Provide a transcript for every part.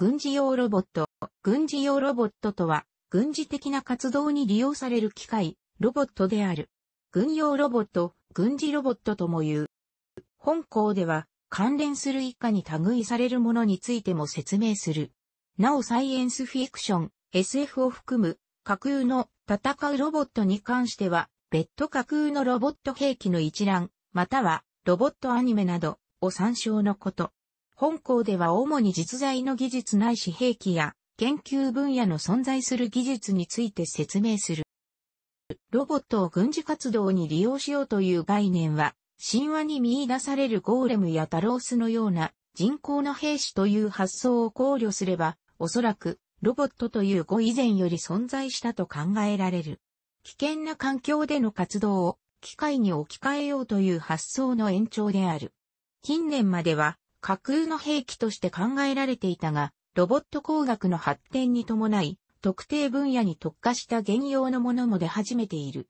軍事用ロボット。軍事用ロボットとは、軍事的な活動に利用される機械、ロボットである。軍用ロボット、軍事ロボットとも言う。本校では、関連する以下に類されるものについても説明する。なおサイエンスフィクション、SF を含む、架空の戦うロボットに関しては、別途架空のロボット兵器の一覧、またはロボットアニメなどを参照のこと。本校では主に実在の技術ないし兵器や研究分野の存在する技術について説明する。ロボットを軍事活動に利用しようという概念は、神話に見出されるゴーレムやタロースのような人工の兵士という発想を考慮すれば、おそらくロボットという語以前より存在したと考えられる。危険な環境での活動を機械に置き換えようという発想の延長である。近年までは架空の兵器として考えられていたが、ロボット工学の発展に伴い、特定分野に特化した現用のものも出始めている。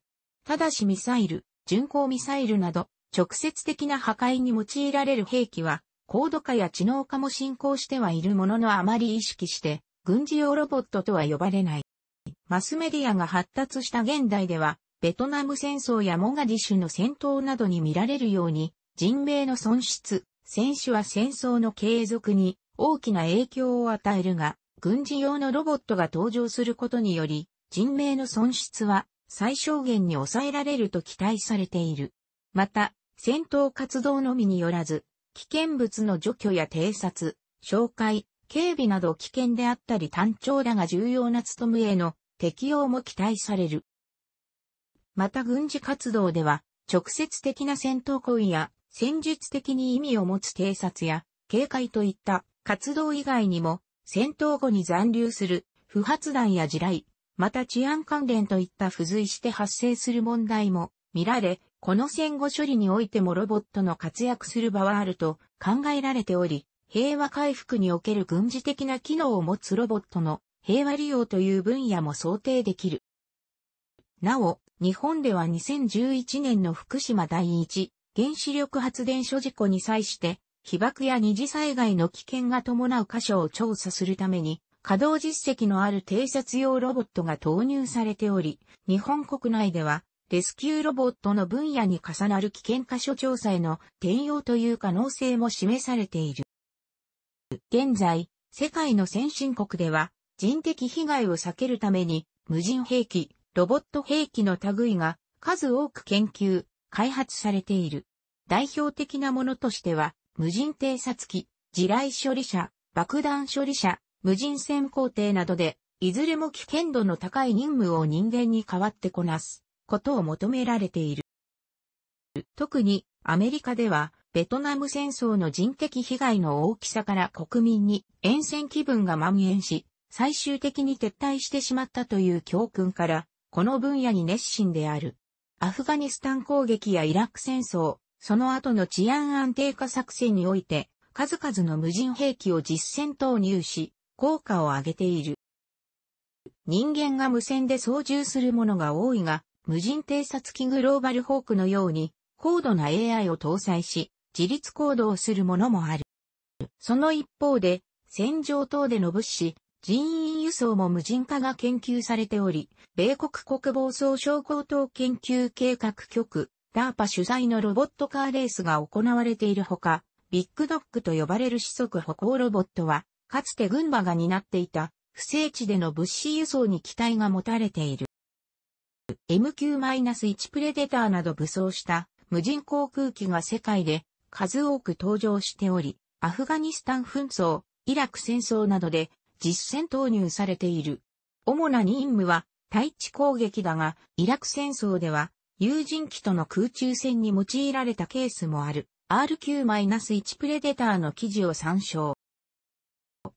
ただしミサイル、巡航ミサイルなど、直接的な破壊に用いられる兵器は、高度化や知能化も進行してはいるもののあまり意識して、軍事用ロボットとは呼ばれない。マスメディアが発達した現代では、ベトナム戦争やモガディシュの戦闘などに見られるように、人命の損失、戦手は戦争の継続に大きな影響を与えるが、軍事用のロボットが登場することにより、人命の損失は最小限に抑えられると期待されている。また、戦闘活動のみによらず、危険物の除去や偵察、紹介、警備など危険であったり単調らが重要な務めへの適用も期待される。また軍事活動では、直接的な戦闘行為や戦術的に意味を持つ偵察や警戒といった活動以外にも戦闘後に残留する不発弾や地雷、また治安関連といった付随して発生する問題も見られ、この戦後処理においてもロボットの活躍する場はあると考えられており、平和回復における軍事的な機能を持つロボットの平和利用という分野も想定できる。なお、日本では2011年の福島第一原子力発電所事故に際して、被爆や二次災害の危険が伴う箇所を調査するために、稼働実績のある偵察用ロボットが投入されており、日本国内では、レスキューロボットの分野に重なる危険箇所調査への転用という可能性も示されている。現在、世界の先進国では、人的被害を避けるために、無人兵器、ロボット兵器の類が数多く研究、開発されている。代表的なものとしては、無人偵察機、地雷処理車、爆弾処理車、無人潜航艇などで、いずれも危険度の高い任務を人間に代わってこなすことを求められている。特にアメリカではベトナム戦争の人的被害の大きさから国民に沿線気分が蔓延し、最終的に撤退してしまったという教訓から、この分野に熱心であるアフガニスタン攻撃やイラク戦争、その後の治安安定化作戦において、数々の無人兵器を実戦投入し、効果を上げている。人間が無線で操縦するものが多いが、無人偵察機グローバルホークのように、高度な AI を搭載し、自律行動をするものもある。その一方で、戦場等での物資、人員輸送も無人化が研究されており、米国国防総省高等研究計画局、ダーパ主催のロボットカーレースが行われているほか、ビッグドッグと呼ばれる四足歩行ロボットは、かつて群馬が担っていた、不正地での物資輸送に期待が持たれている。MQ-1 プレデターなど武装した無人航空機が世界で数多く登場しており、アフガニスタン紛争、イラク戦争などで実戦投入されている。主な任務は対地攻撃だが、イラク戦争では有人機との空中戦に用いられたケースもある RQ-1 プレデターの記事を参照。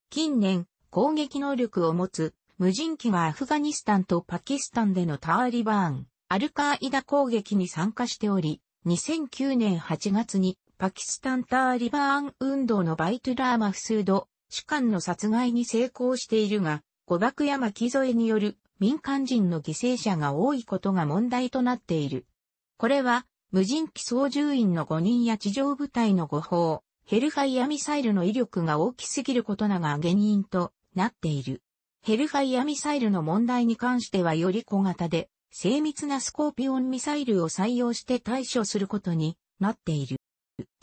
近年、攻撃能力を持つ無人機がアフガニスタンとパキスタンでのタリバーン、アルカーイダ攻撃に参加しており、2009年8月にパキスタンターリバーン運動のバイトラーマフスード主官の殺害に成功しているが、誤爆や巻き添えによる民間人の犠牲者が多いことが問題となっている。これは、無人機操縦員の5人や地上部隊の誤報、ヘルファイアミサイルの威力が大きすぎることなが原因となっている。ヘルファイアミサイルの問題に関してはより小型で、精密なスコーピオンミサイルを採用して対処することになっている。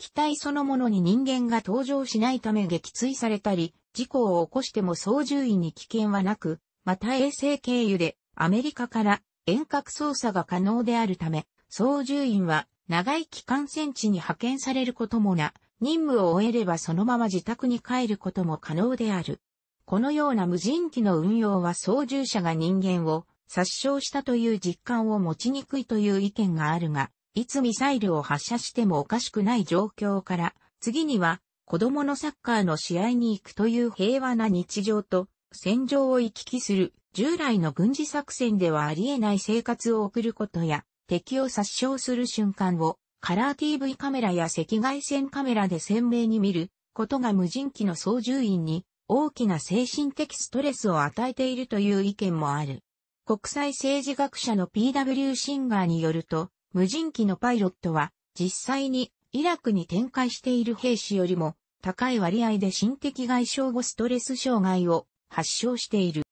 機体そのものに人間が登場しないため撃墜されたり、事故を起こしても操縦員に危険はなく、また衛星経由でアメリカから遠隔操作が可能であるため、操縦員は長い期間戦地に派遣されることもな、任務を終えればそのまま自宅に帰ることも可能である。このような無人機の運用は操縦者が人間を殺傷したという実感を持ちにくいという意見があるが、いつミサイルを発射してもおかしくない状況から、次には子供のサッカーの試合に行くという平和な日常と戦場を行き来する従来の軍事作戦ではありえない生活を送ることや敵を殺傷する瞬間をカラー TV カメラや赤外線カメラで鮮明に見ることが無人機の操縦員に大きな精神的ストレスを与えているという意見もある。国際政治学者の PW シンガーによると、無人機のパイロットは実際にイラクに展開している兵士よりも高い割合で心的外傷後ストレス障害を発症している。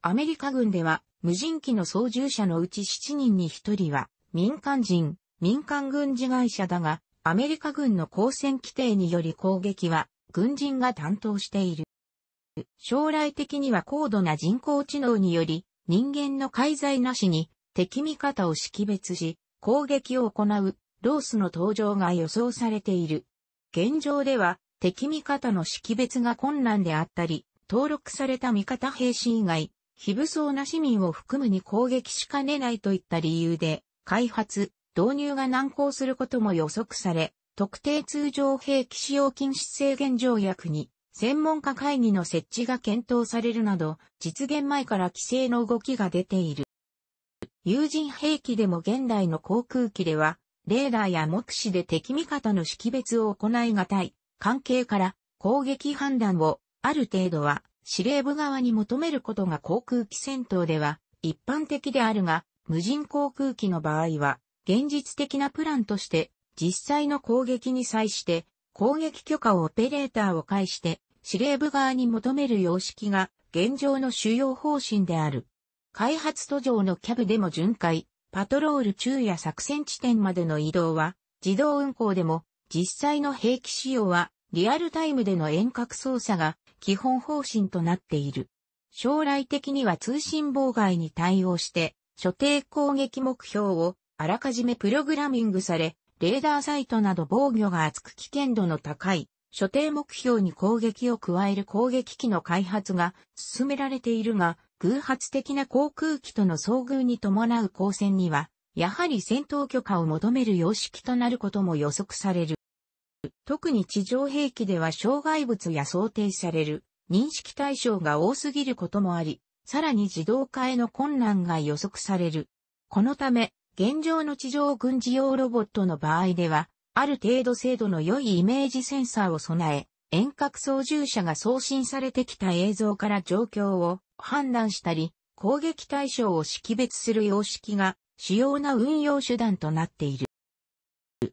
アメリカ軍では無人機の操縦者のうち7人に1人は民間人、民間軍事会社だが、アメリカ軍の交戦規定により攻撃は軍人が担当している。将来的には高度な人工知能により人間の介在なしに敵味方を識別し、攻撃を行うロースの登場が予想されている。現状では敵味方の識別が困難であったり、登録された味方兵士以外、非武装な市民を含むに攻撃しかねないといった理由で、開発、導入が難航することも予測され、特定通常兵器使用禁止制限条約に、専門家会議の設置が検討されるなど、実現前から規制の動きが出ている。有人兵器でも現代の航空機では、レーダーや目視で敵味方の識別を行いがたい、関係から攻撃判断をある程度は司令部側に求めることが航空機戦闘では一般的であるが、無人航空機の場合は現実的なプランとして実際の攻撃に際して攻撃許可をオペレーターを介して司令部側に求める様式が現状の主要方針である。開発途上のキャブでも巡回、パトロール中や作戦地点までの移動は、自動運行でも、実際の兵器使用は、リアルタイムでの遠隔操作が基本方針となっている。将来的には通信妨害に対応して、所定攻撃目標をあらかじめプログラミングされ、レーダーサイトなど防御が厚く危険度の高い、所定目標に攻撃を加える攻撃機の開発が進められているが、偶発的な航空機との遭遇に伴う交戦には、やはり戦闘許可を求める様式となることも予測される。特に地上兵器では障害物や想定される認識対象が多すぎることもあり、さらに自動化への困難が予測される。このため、現状の地上軍事用ロボットの場合では、ある程度精度の良いイメージセンサーを備え、遠隔操縦者が送信されてきた映像から状況を判断したり、攻撃対象を識別する様式が主要な運用手段となっている。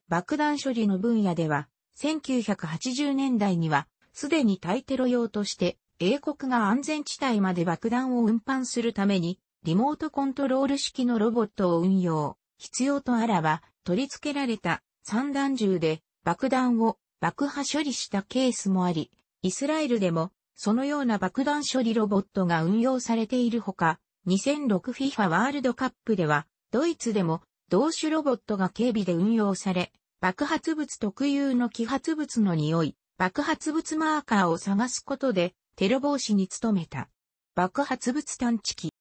爆弾処理の分野では、1980年代には、すでに対テロ用として、英国が安全地帯まで爆弾を運搬するために、リモートコントロール式のロボットを運用、必要とあらば、取り付けられた散弾銃で爆弾を爆破処理したケースもあり、イスラエルでもそのような爆弾処理ロボットが運用されているほか、2006FIFA ワールドカップでは、ドイツでも同種ロボットが警備で運用され、爆発物特有の揮発物の匂い、爆発物マーカーを探すことで、テロ防止に努めた。爆発物探知機。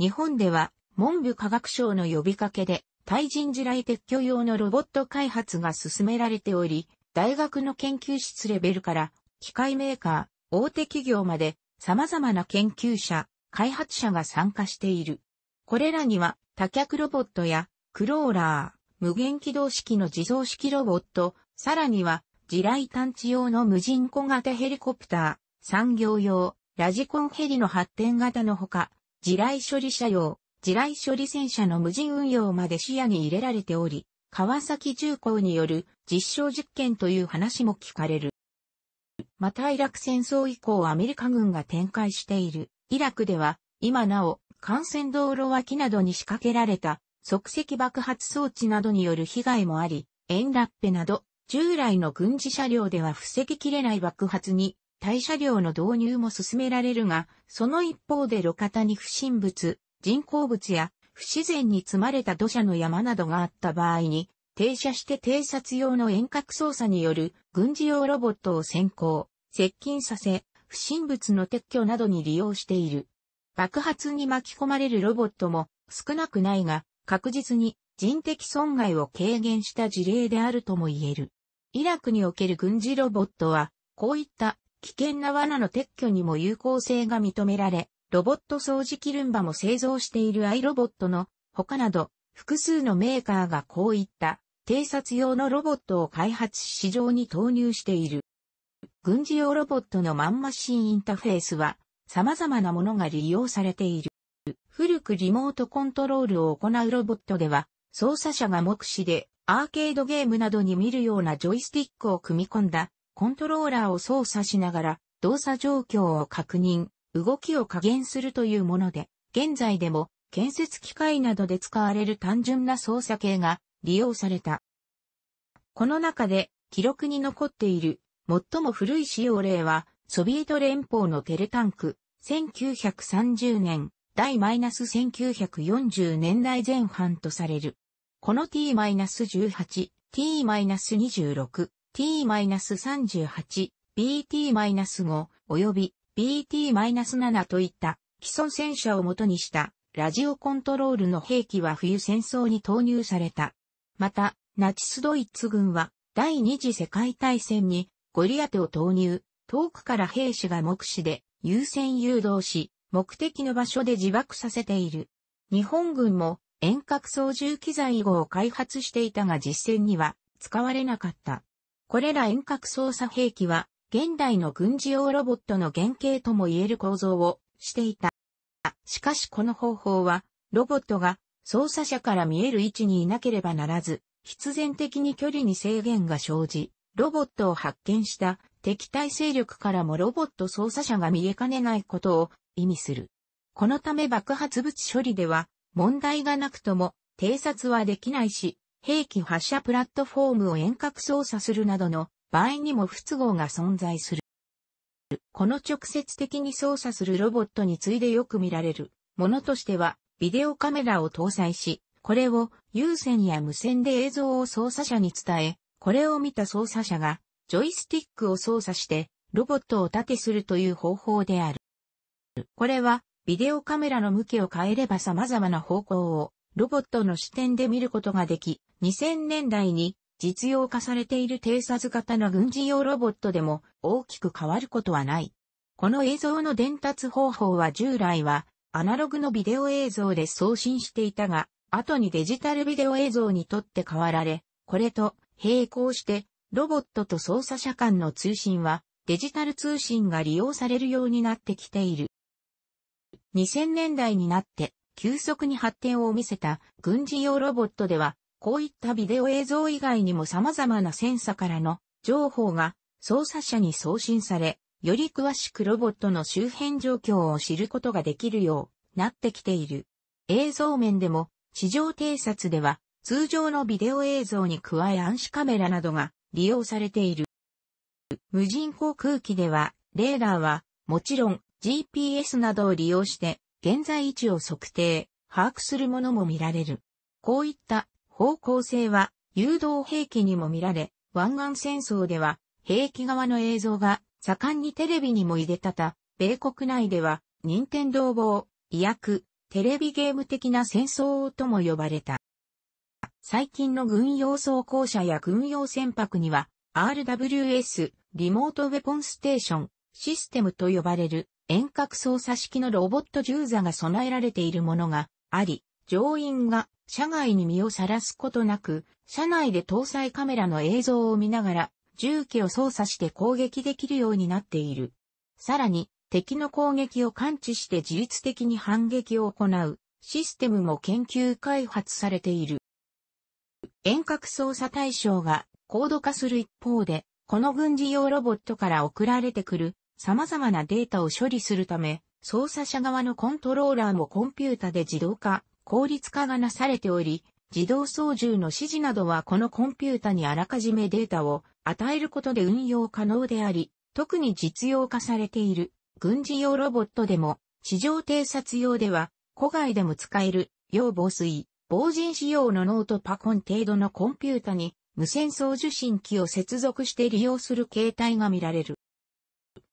日本では、文部科学省の呼びかけで、対人地雷撤去用のロボット開発が進められており、大学の研究室レベルから、機械メーカー、大手企業まで、様々な研究者、開発者が参加している。これらには、多脚ロボットや、クローラー、無限起動式の自走式ロボット、さらには、地雷探知用の無人小型ヘリコプター、産業用、ラジコンヘリの発展型のほか、地雷処理車用、地雷処理戦車の無人運用まで視野に入れられており、川崎重工による実証実験という話も聞かれる。またイラク戦争以降アメリカ軍が展開しているイラクでは今なお幹線道路脇などに仕掛けられた即席爆発装置などによる被害もあり、エンラッペなど従来の軍事車両では防ぎきれない爆発に対車両の導入も進められるが、その一方で路肩に不審物、人工物や不自然に積まれた土砂の山などがあった場合に、停車して偵察用の遠隔操作による軍事用ロボットを先行、接近させ、不審物の撤去などに利用している。爆発に巻き込まれるロボットも少なくないが、確実に人的損害を軽減した事例であるとも言える。イラクにおける軍事ロボットは、こういった危険な罠の撤去にも有効性が認められ、ロボット掃除機ルンバも製造しているアイロボットの他など、複数のメーカーがこういった偵察用のロボットを開発し市場に投入している。軍事用ロボットのマンマシンインターフェースは様々なものが利用されている。古くリモートコントロールを行うロボットでは操作者が目視でアーケードゲームなどに見るようなジョイスティックを組み込んだコントローラーを操作しながら動作状況を確認、動きを加減するというもので、現在でも建設機械などで使われる単純な操作系が利用された。この中で記録に残っている最も古い使用例はソビエト連邦のテレタンク1930年代 -1940 年代前半とされる。この T-18、T-26、T-38、BT-5 よび BT-7 といった既存戦車を元にしたラジオコントロールの兵器は冬戦争に投入された。また、ナチスドイツ軍は第二次世界大戦にゴリアテを投入、遠くから兵士が目視で優先誘導し、目的の場所で自爆させている。日本軍も遠隔操縦機材以後を開発していたが実戦には使われなかった。これら遠隔操作兵器は現代の軍事用ロボットの原型とも言える構造をしていた。しかしこの方法はロボットが操作者から見える位置にいなければならず、必然的に距離に制限が生じ、ロボットを発見した敵対勢力からもロボット操作者が見えかねないことを意味する。このため爆発物処理では問題がなくとも偵察はできないし、兵器発射プラットフォームを遠隔操作するなどの場合にも不都合が存在する。この直接的に操作するロボットに次いでよく見られるものとしてはビデオカメラを搭載し、これを有線や無線で映像を操作者に伝え、これを見た操作者がジョイスティックを操作してロボットを盾するという方法である。これはビデオカメラの向きを変えれば様々な方向をロボットの視点で見ることができ、2000年代に実用化されている偵察型の軍事用ロボットでも大きく変わることはない。この映像の伝達方法は従来はアナログのビデオ映像で送信していたが、後にデジタルビデオ映像にとって変わられ、これと並行して、ロボットと操作者間の通信は、デジタル通信が利用されるようになってきている。2000年代になって、急速に発展を見せた軍事用ロボットでは、こういったビデオ映像以外にも様々なセンサからの情報が操作者に送信され、より詳しくロボットの周辺状況を知ることができるようなってきている。映像面でも地上偵察では通常のビデオ映像に加え暗視カメラなどが利用されている。無人航空機ではレーダーはもちろん GPS などを利用して現在位置を測定、把握するものも見られる。こういった方向性は誘導兵器にも見られ、湾岸戦争では兵器側の映像が盛んにテレビにも入れたた、米国内では、任天堂棒、医薬、テレビゲーム的な戦争とも呼ばれた。最近の軍用装甲車や軍用船舶には、RWS、リモートウェポンステーション、システムと呼ばれる遠隔操作式のロボット銃座が備えられているものがあり、乗員が車外に身をさらすことなく、車内で搭載カメラの映像を見ながら銃器を操作して攻撃できるようになっている。さらに、敵の攻撃を感知して自律的に反撃を行うシステムも研究開発されている。遠隔操作対象が高度化する一方で、この軍事用ロボットから送られてくる様々なデータを処理するため、操作者側のコントローラーもコンピュータで自動化、効率化がなされており、自動操縦の指示などはこのコンピュータにあらかじめデータを与えることで運用可能であり、特に実用化されている軍事用ロボットでも、地上偵察用では、古外でも使える、要防水、防塵仕様のノートパコン程度のコンピュータに、無線送受信機を接続して利用する形態が見られる。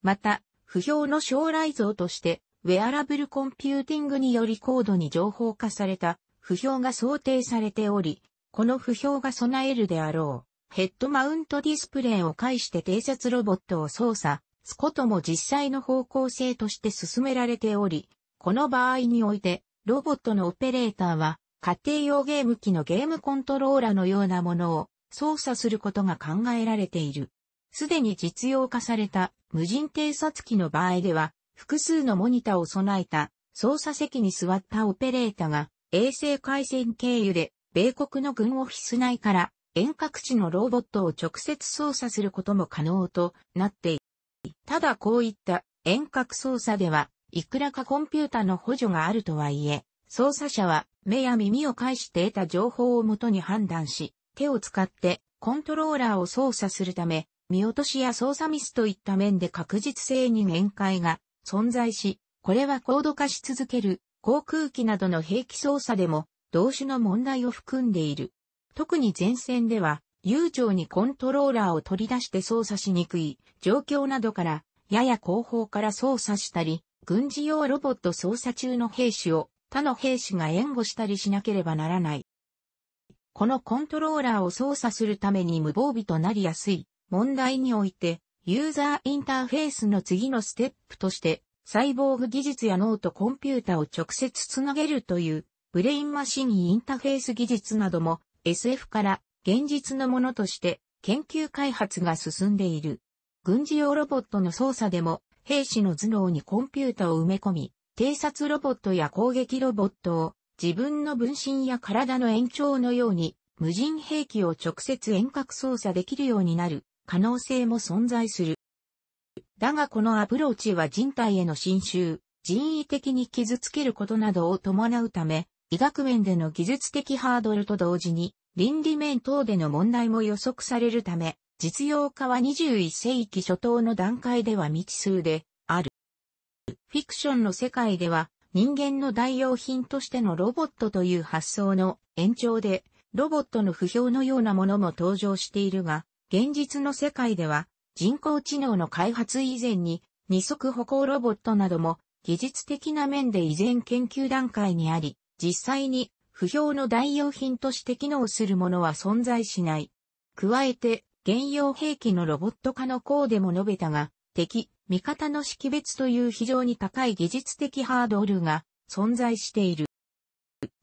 また、不評の将来像として、ウェアラブルコンピューティングにより高度に情報化された、不評が想定されており、この不評が備えるであろう。ヘッドマウントディスプレイを介して偵察ロボットを操作、すことも実際の方向性として進められており、この場合において、ロボットのオペレーターは、家庭用ゲーム機のゲームコントローラのようなものを操作することが考えられている。すでに実用化された無人偵察機の場合では、複数のモニタを備えた操作席に座ったオペレーターが衛星回線経由で米国の軍オフィス内から遠隔地のロボットを直接操作することも可能となっている。ただこういった遠隔操作では、いくらかコンピュータの補助があるとはいえ、操作者は目や耳を介して得た情報をもとに判断し、手を使ってコントローラーを操作するため、見落としや操作ミスといった面で確実性に限界が存在し、これは高度化し続ける航空機などの兵器操作でも同種の問題を含んでいる。特に前線では、悠長にコントローラーを取り出して操作しにくい状況などから、やや後方から操作したり、軍事用ロボット操作中の兵士を他の兵士が援護したりしなければならない。このコントローラーを操作するために無防備となりやすい問題において、ユーザーインターフェースの次のステップとして、サイボーグ技術や脳とコンピュータを直接つなげるという、ブレインマシンインターフェース技術なども SF から現実のものとして研究開発が進んでいる。軍事用ロボットの操作でも兵士の頭脳にコンピュータを埋め込み、偵察ロボットや攻撃ロボットを自分の分身や体の延長のように無人兵器を直接遠隔操作できるようになる可能性も存在する。だがこのアプローチは人体への侵襲、人為的に傷つけることなどを伴うため、医学面での技術的ハードルと同時に、倫理面等での問題も予測されるため、実用化は21世紀初頭の段階では未知数である。フィクションの世界では、人間の代用品としてのロボットという発想の延長で、ロボットの不評のようなものも登場しているが、現実の世界では、人工知能の開発以前に、二足歩行ロボットなども、技術的な面で依然研究段階にあり、実際に不評の代用品として機能するものは存在しない。加えて、現用兵器のロボット化の項でも述べたが、敵、味方の識別という非常に高い技術的ハードルが存在している。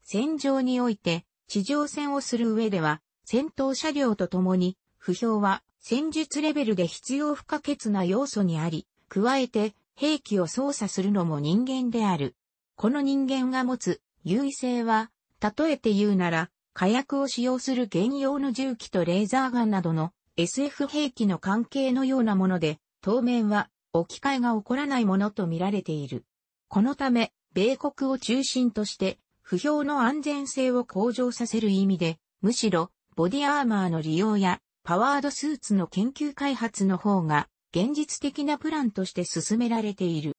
戦場において、地上戦をする上では、戦闘車両とともに、不評は戦術レベルで必要不可欠な要素にあり、加えて兵器を操作するのも人間である。この人間が持つ優位性は、例えて言うなら、火薬を使用する原用の銃器とレーザーガンなどの SF 兵器の関係のようなもので、当面は置き換えが起こらないものと見られている。このため、米国を中心として、不評の安全性を向上させる意味で、むしろ、ボディアーマーの利用や、パワードスーツの研究開発の方が、現実的なプランとして進められている。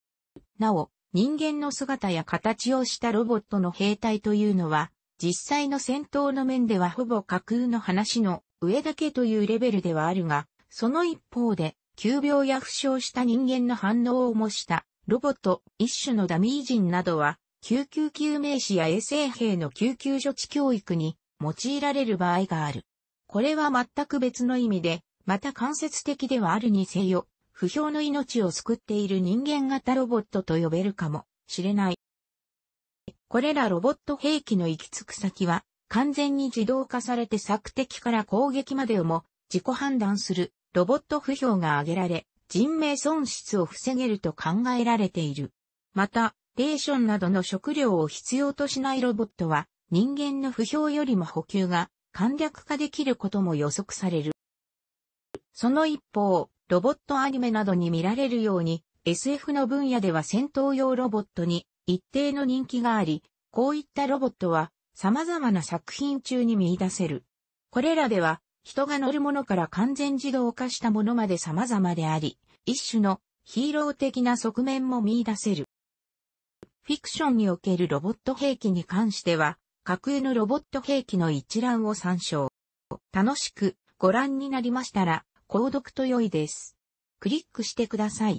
なお、人間の姿や形をしたロボットの兵隊というのは、実際の戦闘の面ではほぼ架空の話の上だけというレベルではあるが、その一方で、急病や負傷した人間の反応を模したロボット、一種のダミー人などは、救急救命士や衛生兵の救急処置教育に用いられる場合がある。これは全く別の意味で、また間接的ではあるにせよ、不評の命を救っている人間型ロボットと呼べるかもしれない。これらロボット兵器の行き着く先は、完全に自動化されて索敵から攻撃までをも自己判断するロボット不評が挙げられ、人命損失を防げると考えられている。また、レーションなどの食料を必要としないロボットは、人間の不評よりも補給が簡略化できることも予測される。その一方、ロボットアニメなどに見られるように、SF の分野では戦闘用ロボットに一定の人気があり、こういったロボットは様々な作品中に見出せる。これらでは、人が乗るものから完全自動化したものまで様々であり、一種のヒーロー的な側面も見出せる。フィクションにおけるロボット兵器に関しては、架空のロボット兵器の一覧を参照。楽しくご覧になりましたら、購読と良いです。クリックしてください。